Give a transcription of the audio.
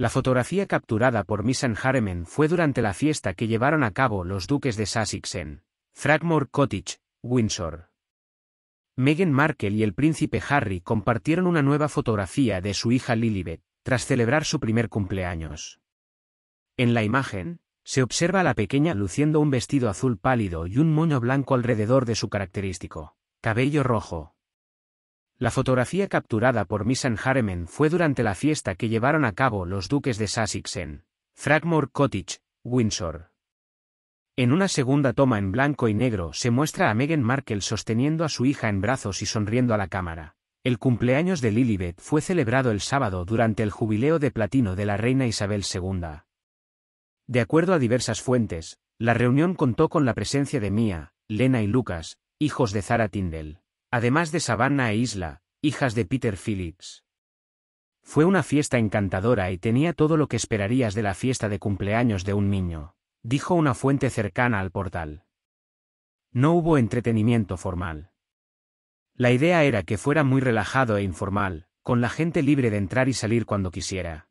La fotografía capturada por Missan Harmen fue durante la fiesta que llevaron a cabo los duques de Sussex en Fragmore Cottage, Windsor. Meghan Markle y el príncipe Harry compartieron una nueva fotografía de su hija Lilibet, tras celebrar su primer cumpleaños. En la imagen, se observa a la pequeña luciendo un vestido azul pálido y un moño blanco alrededor de su característico cabello rojo. La fotografía capturada por Miss Haremen fue durante la fiesta que llevaron a cabo los duques de Sussex en Fragmore Cottage, Windsor. En una segunda toma en blanco y negro se muestra a Meghan Markle sosteniendo a su hija en brazos y sonriendo a la cámara. El cumpleaños de Lilibet fue celebrado el sábado durante el jubileo de platino de la reina Isabel II. De acuerdo a diversas fuentes, la reunión contó con la presencia de Mia, Lena y Lucas, hijos de Zara Tyndall además de Savannah e Isla, hijas de Peter Phillips. Fue una fiesta encantadora y tenía todo lo que esperarías de la fiesta de cumpleaños de un niño, dijo una fuente cercana al portal. No hubo entretenimiento formal. La idea era que fuera muy relajado e informal, con la gente libre de entrar y salir cuando quisiera.